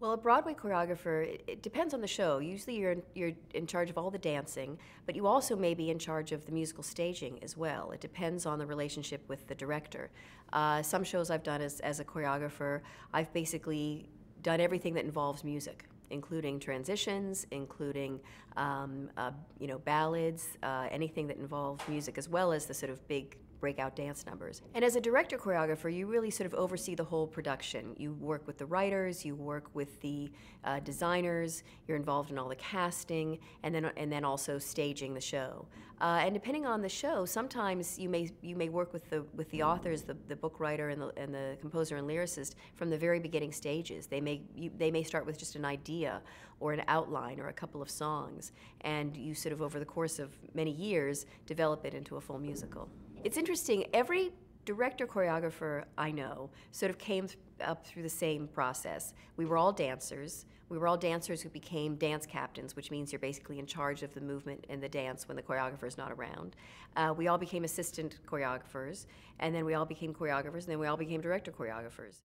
Well, a Broadway choreographer, it depends on the show. Usually you're in, you're in charge of all the dancing, but you also may be in charge of the musical staging as well. It depends on the relationship with the director. Uh, some shows I've done as, as a choreographer, I've basically done everything that involves music including transitions, including um, uh, you know ballads, uh, anything that involves music, as well as the sort of big breakout dance numbers. And as a director choreographer, you really sort of oversee the whole production. You work with the writers, you work with the uh, designers, you're involved in all the casting, and then and then also staging the show. Uh, and depending on the show, sometimes you may you may work with the with the authors, the, the book writer, and the and the composer and lyricist from the very beginning stages. They may you, they may start with just an idea or an outline or a couple of songs, and you sort of over the course of many years develop it into a full musical. It's interesting, every director choreographer I know sort of came up through the same process. We were all dancers. We were all dancers who became dance captains, which means you're basically in charge of the movement and the dance when the choreographer is not around. Uh, we all became assistant choreographers, and then we all became choreographers, and then we all became director choreographers.